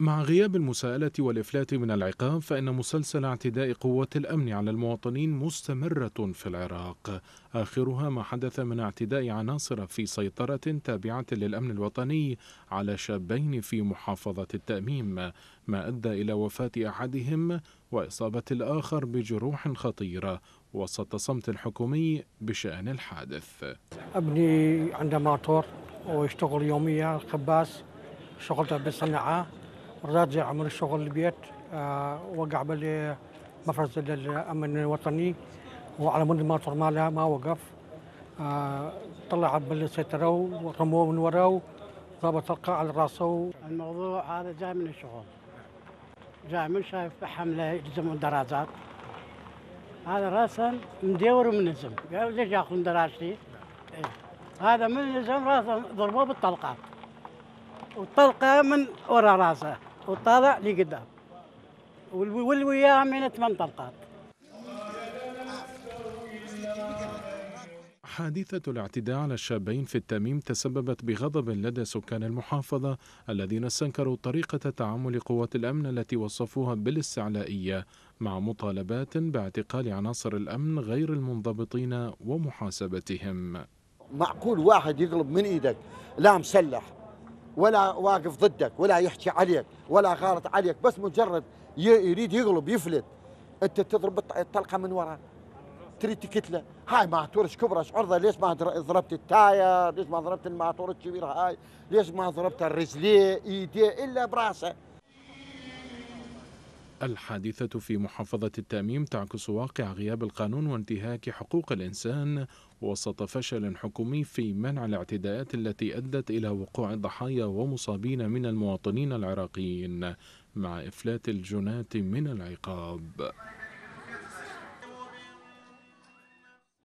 مع غياب المساءلة والإفلات من العقاب فإن مسلسل اعتداء قوات الأمن على المواطنين مستمرة في العراق آخرها ما حدث من اعتداء عناصر في سيطرة تابعة للأمن الوطني على شابين في محافظة التأميم ما أدى إلى وفاة أحدهم وإصابة الآخر بجروح خطيرة وسط صمت الحكومي بشأن الحادث ابني عنده ماطور ويشتغل يوميا خباز شغلته بالصناعة راجع من الشغل البيت آه، وقع بلي مفرز الامن الوطني وعلى مود ما ماله ما وقف آه، طلع بالسيطره ورموه من وراه ضابط القاع على راسه الموضوع هذا جاي من الشغل جاي من شايف حمله يلزم الدراجات هذا راسا مدور ومنزم قالوا ليش ياخذون دراجتي؟ إيه. هذا من الزم راسه ضربوه بالطلقه والطلقه من وراء راسه وطالع لقدام واللي وياه من ثمان طلقات حادثة الاعتداء على الشابين في التميم تسببت بغضب لدى سكان المحافظة الذين استنكروا طريقة تعامل قوات الأمن التي وصفوها بالاستعلائية مع مطالبات باعتقال عناصر الأمن غير المنضبطين ومحاسبتهم معقول واحد يقلب من إيدك لا مسلح ولا واقف ضدك ولا يحكي عليك ولا غالط عليك بس مجرد يريد يقلب يفلت انت تضرب الطلقه من وراء تريد تكتله هاي ماتورش كبرى عرضه ليش ما ضربت التاير ليش ما ضربت الماتور الكبير هاي ليش ما ضربت الرجليه ايديه الا براسه الحادثة في محافظة التأميم تعكس واقع غياب القانون وانتهاك حقوق الإنسان وسط فشل حكومي في منع الاعتداءات التي أدت إلى وقوع ضحايا ومصابين من المواطنين العراقيين مع إفلات الجنات من العقاب